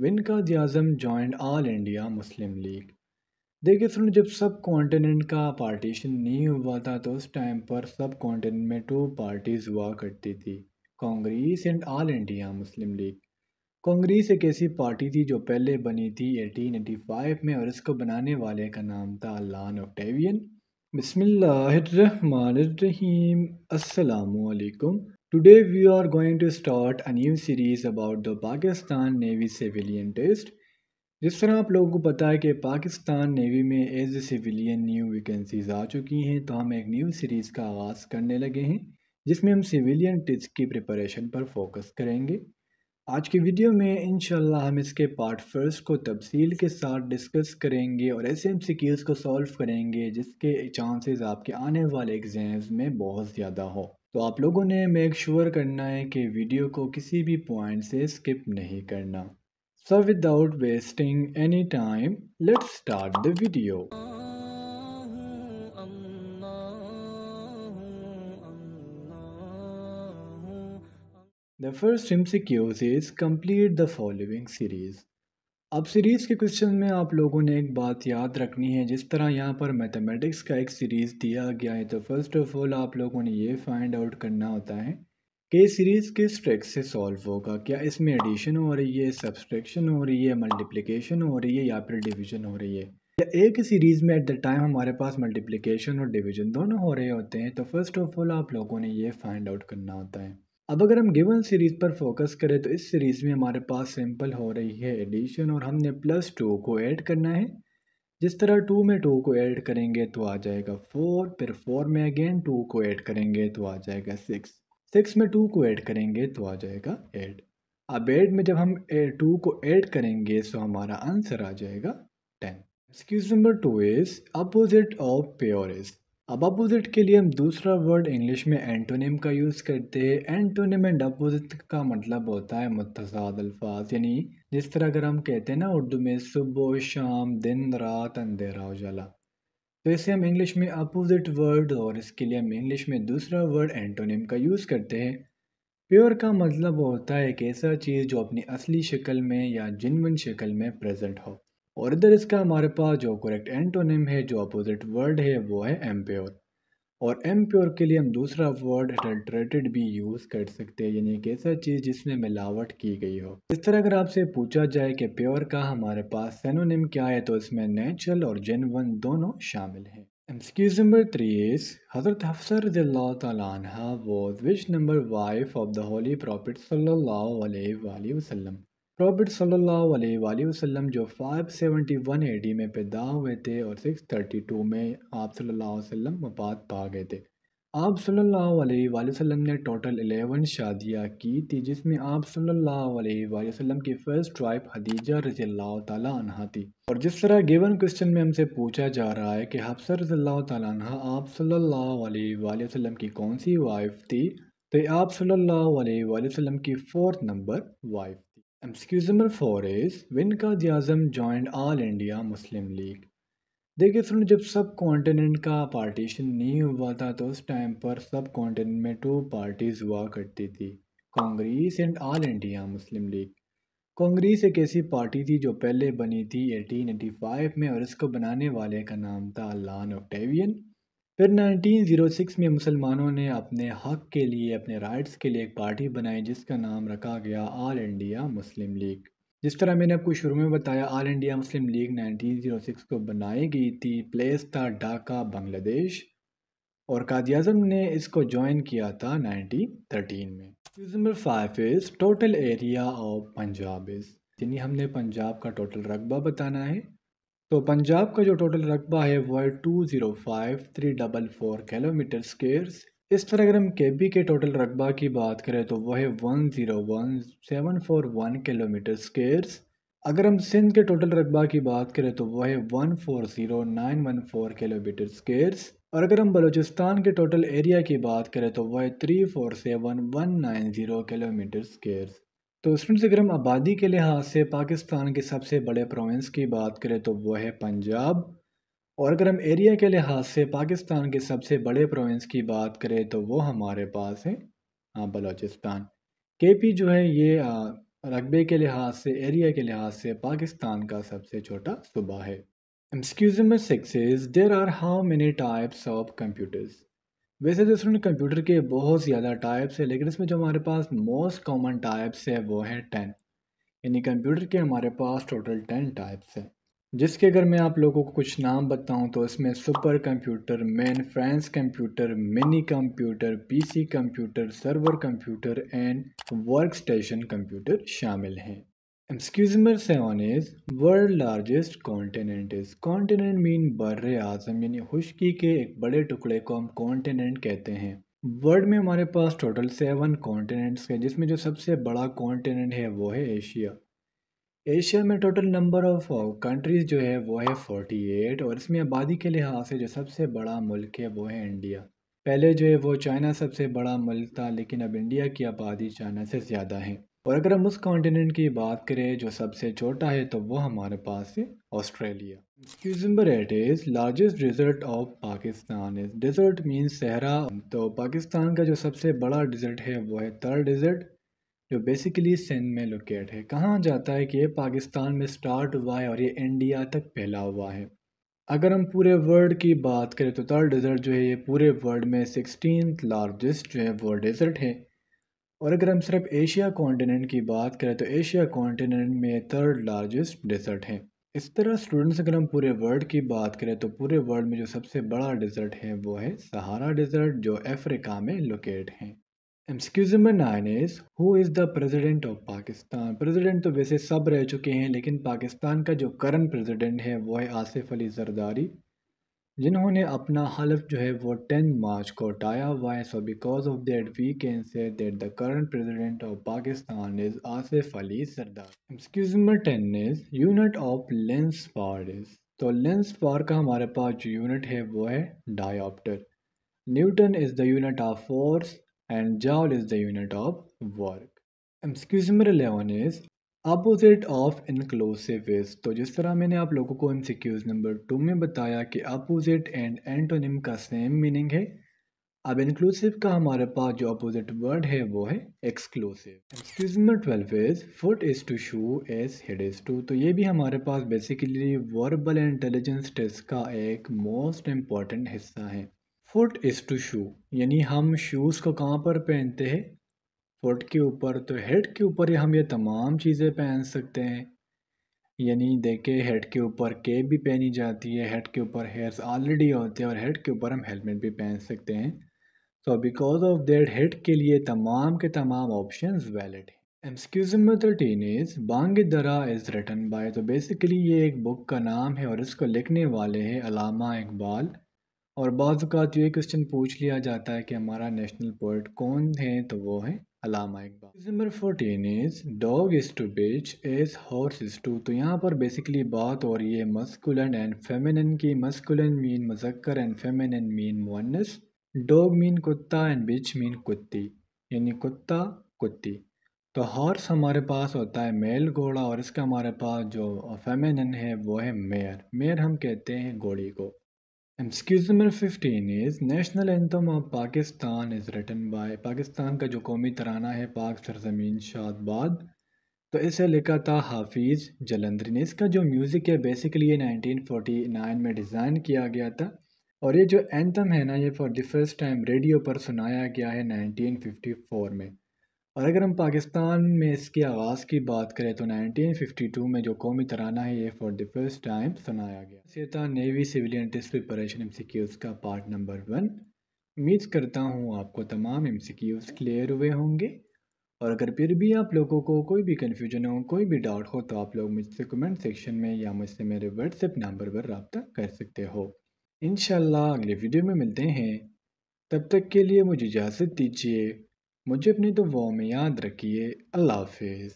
Vinkazi Azam joined all India Muslim League देखिए सुनो जब सब कॉन्टिनेंट का पार्टीशन नहीं हुआ था तो उस टाइम पर सब कॉन्टिनेंट में टू पार्टीज हुआ करती थी Congress and all India Muslim League Congress एक ऐसी पार्टी थी जो पहले बनी थी 1885 में और इसको बनाने वाले का नाम था लान ऑक्टेवियन बिसमीम असलकुम Today we are going to start a new series about the Pakistan Navy civilian test. जिस तरह आप लोगों को पता है कि पाकिस्तान नेवी में as a civilian new vacancies आ चुकी हैं तो हम एक न्यू सीरीज़ का आगाज़ करने लगे हैं जिसमें हम सिविलियन टेस्ट की प्रिपरेशन पर फोकस करेंगे आज की वीडियो में इन हम इसके पार्ट फर्स्ट को तफसील के साथ डिस्कस करेंगे और ऐसे एम को सॉल्व करेंगे जिसके चांसेस आपके आने वाले एग्ज़ाम्स में बहुत ज़्यादा हो तो आप लोगों ने मेक श्योर sure करना है कि वीडियो को किसी भी पॉइंट से स्किप नहीं करना so without wasting any time let start the video the first MCQs is complete the following series अब सीरीज़ के क्वेश्चन में आप लोगों ने एक बात याद रखनी है जिस तरह यहाँ पर मैथमेटिक्स का एक सीरीज़ दिया गया है तो फर्स्ट ऑफ ऑल आप लोगों ने ये फाइंड आउट करना होता है कि सीरीज़ किस ट्रैक से सॉल्व होगा क्या इसमें एडिशन हो रही है सब्सट्रैक्शन हो रही है मल्टीप्लिकेशन हो रही है या फिर डिवीजन हो रही है या एक सीरीज़ में एट द टाइम हमारे पास मल्टीप्लिकेशन और डिवीजन दोनों हो रहे होते हैं तो फर्स्ट ऑफ ऑल आप लोगों ने ये फाइंड आउट करना होता है अब अगर हम गिवन सीरीज़ पर फोकस करें तो इस सीरीज़ में हमारे पास सिंपल हो रही है एडिशन और हमने प्लस टू को ऐड करना है जिस तरह टू में टू को ऐड करेंगे तो आ जाएगा फोर फिर फोर में अगेन टू को ऐड करेंगे तो आ जाएगा सिक्स सिक्स में टू को ऐड करेंगे तो आ जाएगा एट अब एट में जब हम टू को ऐड करेंगे तो हमारा आंसर आ जाएगा ten excuse number two is opposite of purest अब अपोजिट के लिए हम दूसरा वर्ड इंग्लिश में एंटोनिम का यूज़ करते हैं एंटोनिम एंड अपोजिट का मतलब होता है मतजाद अल्फाज यानी जिस तरह अगर हम कहते हैं ना उर्दू में सुबह शाम दिन रात अंधेरा उजाला तो इसे हम इंग्लिश में अपोजिट वर्ड और इसके लिए हम इंग्लिश में दूसरा वर्ड एंटोनिम का यूज़ करते हैं प्योर का मतलब होता है एक ऐसा चीज़ जो अपनी असली शक्ल में या जिनवन शक्ल में प्रजेंट हो और इधर इसका हमारे पास जो करेक्ट एंटोनिम है जो अपोजिट वर्ड है वो है एम्प्योर और एम्प्योर के लिए हम दूसरा वर्ड एडल्ट्रेटेड भी यूज़ कर सकते हैं यानी एक ऐसा चीज़ जिसमें मिलावट की गई हो इस तरह अगर आपसे पूछा जाए कि प्योर का हमारे पास सेनोनिम क्या है तो इसमें नेचुरल और जेनवन दोनों शामिल हैं Excuse नंबर थ्री इज हज़रत हफसर anha was which number wife of the Holy Prophet sallallahu prophet सल्लल्लाहु अलैहि वसल्लम जो 571 एडी में पैदा हुए थे और 632 में आप सल्लल्लाहु अलैहि वसल्लम वफात पा गए थे आप सल्लल्लाहु अलैहि वसल्लम ने टोटल 11 शादियां की थी जिसमें आप सल्लल्लाहु अलैहि वसल्लम की फर्स्ट वाइफ हदीजा रजी अल्लाह तहा थी और जिस तरह गिवन क्वेश्चन में हमसे पूछा जा रहा है कि हफ्सर रजी अल्लाह आप सल्ला अलैहि की कौन सी वाइफ थी तो आप सल्ला अलैहि की fourth number wife Excuse number four is विन Qazi Azam joined all India Muslim League देखिए सुनो जब सब कॉन्टिनेंट का पार्टीशन नहीं हुआ था तो उस टाइम पर सब कॉन्टिनेंट में टू पार्टीज़ हुआ करती थी Congress and all India Muslim League Congress एक ऐसी पार्टी थी जो पहले बनी थी 1885 में और इसको बनाने वाले का नाम था लान ऑक्टेवियन फिर 1906 में मुसलमानों ने अपने हक के लिए अपने राइट्स के लिए एक पार्टी बनाई जिसका नाम रखा गया ऑल इंडिया मुस्लिम लीग जिस तरह मैंने आपको शुरू में बताया ऑल इंडिया मुस्लिम लीग 1906 को बनाई गई थी प्लेस था ढाका बांग्लादेश और कादी अजम ने इसको ज्वाइन किया था 1913 में news number five is total area of Punjab is यानी हमने पंजाब का टोटल रकबा बताना है तो पंजाब का जो टोटल रकबा है वो है two zero five three double four kilometre squares इस पर अगर हम के बी के टोटल रकबा की बात करें तो वह है one zero one seven four one kilometre squares अगर हम सिंध के टोटल रकबा की बात करें तो वह है one four zero nine one four kilometre squares और अगर हम बलूचिस्तान के टोटल एरिया की बात करें तो वह three four seven one nine zero kilometre squares तो स्टूडेंट्स अगर हम आबादी के लिहाज से पाकिस्तान के सबसे बड़े प्रोविंस की बात करें तो वह है पंजाब और अगर हम एरिया के लिहाज से पाकिस्तान के सबसे बड़े प्रोविंस की बात करें तो वो हमारे पास है हाँ, बलोचिस्तान के पी जो है ये रकबे के लिहाज से एरिया के लिहाज से पाकिस्तान का सबसे छोटा सूबा है excuse number six is there are how many types of computers वैसे तो इसमें कंप्यूटर के बहुत ज़्यादा टाइप्स है लेकिन इसमें जो हमारे पास मोस्ट कॉमन टाइप्स है वो है टेन यानी कंप्यूटर के हमारे पास टोटल टेन टाइप्स हैं जिसके अगर मैं आप लोगों को कुछ नाम बताऊं तो इसमें super computer mainframe computer mini computer PC computer server computer and workstation computer शामिल हैं seven is world largest continent is continent mean बर आज़म यानी खुशकी के एक बड़े टुकड़े को हम कॉन्टीनेंट कहते हैं वर्ल्ड में हमारे पास टोटल सेवन कॉन्टीनेंट्स हैं जिसमें जो सबसे बड़ा कॉन्टीनेंट है वो है एशिया एशिया में टोटल नंबर ऑफ कंट्रीज़ जो है वो है फोर्टी एट और इसमें आबादी के लिहाज से जो सबसे बड़ा मुल्क है वो है इंडिया पहले जो है वो चाइना सबसे बड़ा मुल्क था लेकिन अब इंडिया की आबादी चाइना से ज़्यादा है और अगर हम उस कॉन्टिनेंट की बात करें जो सबसे छोटा है तो वो हमारे पास है Australia question number eight is largest desert of Pakistan is desert means सहरा तो पाकिस्तान का जो सबसे बड़ा डिज़र्ट है वो है तर डिज़र्ट जो बेसिकली सिंध में लोकेट है कहाँ जाता है कि ये पाकिस्तान में स्टार्ट हुआ है और ये इंडिया तक फैला हुआ है अगर हम पूरे वर्ल्ड की बात करें तो तर डिज़र्ट जो है ये पूरे वर्ल्ड में सिक्सटीन लार्जेस्ट जो है वो डिज़र्ट है और अगर हम सिर्फ एशिया कॉन्टिनेंट की बात करें तो एशिया कॉन्टिनेंट में थर्ड लार्जेस्ट डेजर्ट है इस तरह स्टूडेंट्स अगर हम पूरे वर्ल्ड की बात करें तो पूरे वर्ल्ड में जो सबसे बड़ा डेजर्ट है वो है सहारा डेजर्ट जो अफ्रीका में लोकेट है excuse number nine is who is the president of Pakistan president तो वैसे सब रह चुके हैं लेकिन पाकिस्तान का जो करंट प्रेजिडेंट है वो है आसिफ अली जरदारी जिन्होंने अपना हलफ जो है वो टेन मार्च को हटाया हुआ है so because of that we can say that the current president of Pakistan is Asif Ali Zardari excuse ten is unit of lens power is तो लेंस पार का हमारे पास जो यूनिट है वो है diopter newton is the unit of force and joule is the unit of work excuse number eleven is opposite of inclusive is तो जिस तरह मैंने आप लोगों को एम नंबर टू में बताया कि अपोजिट एंड एंटोनिम का सेम मीनिंग है अब इंक्लूसिव का हमारे पास जो अपोजिट वर्ड है वो है exclusive excuse number twelve is foot is to shoe as head is to तो ये भी हमारे पास बेसिकली वर्बल इंटेलिजेंस टेस्ट का एक मोस्ट इम्पॉर्टेंट हिस्सा है फुट इज़ टू शू यानी हम शूज़ को कहाँ पर पहनते हैं फुट के ऊपर तो हेड के ऊपर ही हम ये तमाम चीज़ें पहन सकते हैं यानी देखे हेड के ऊपर केप भी पहनी जाती है हेड के ऊपर हेयर्स ऑलरेडी होते हैं और हेड के ऊपर हम हेलमेट भी पहन सकते हैं so because of that head के लिए तमाम के तमाम ऑप्शन वैलिड हैं excuse me thirteen is Dara is written by तो बेसिकली ये एक बुक का नाम है और इसको लिखने वाले हैं अलामा इकबाल और बाज़ात ये क्वेश्चन पूछ लिया जाता है कि हमारा नेशनल पोइट कौन है तो वो है Allama Iqbal number fourteen is dog is to bitch is horse is to तो यहाँ पर बेसिकली बात हो रही है मस्कुलन एंड फेमिनन की मस्कुलन मीन मजक्कर एंड फेमिनन मीन मुन्नस डॉग मीन कुत्ता एंड बिच मीन कुत्ती यानी कुत्ता कुत्ती तो हॉर्स हमारे पास होता है मेल घोड़ा और इसका हमारे पास जो फेमिनन है वो है मेयर मेयर हम कहते हैं घोड़ी को excuse number fifteen is national anthem of Pakistan is written by Pakistan का जो कौमी तराना है पाक सरजमीन शादबाद तो इसे लिखा था हाफिज़ जलंदरी ने इसका जो म्यूज़िक है बेसिकली ये 1949 में डिज़ाइन किया गया था और ये जो एंथम है ना ये for the first time radio पर सुनाया गया है 1954 में और अगर हम पाकिस्तान में इसके आगाज़ की बात करें तो 1952 में जो कौमी तराना है ये फॉर द फर्स्ट टाइम सुनाया गया सीता नेवी सिविलियन टेस्ट प्रिपरेशन एम का पार्ट नंबर वन उम्मीद करता हूँ आपको तमाम एम क्लियर हुए होंगे और अगर फिर भी आप लोगों को कोई भी कन्फ्यूजन हो कोई भी डाउट हो तो आप लोग मुझसे कमेंट सेक्शन में या मुझसे मेरे व्हाट्सएप नंबर पर रबता कर सकते हो इन अगले वीडियो में मिलते हैं तब तक के लिए मुझे इजाज़त दीजिए मुझे अपनी दुआओं में याद रखिए अल्लाह हाफिज़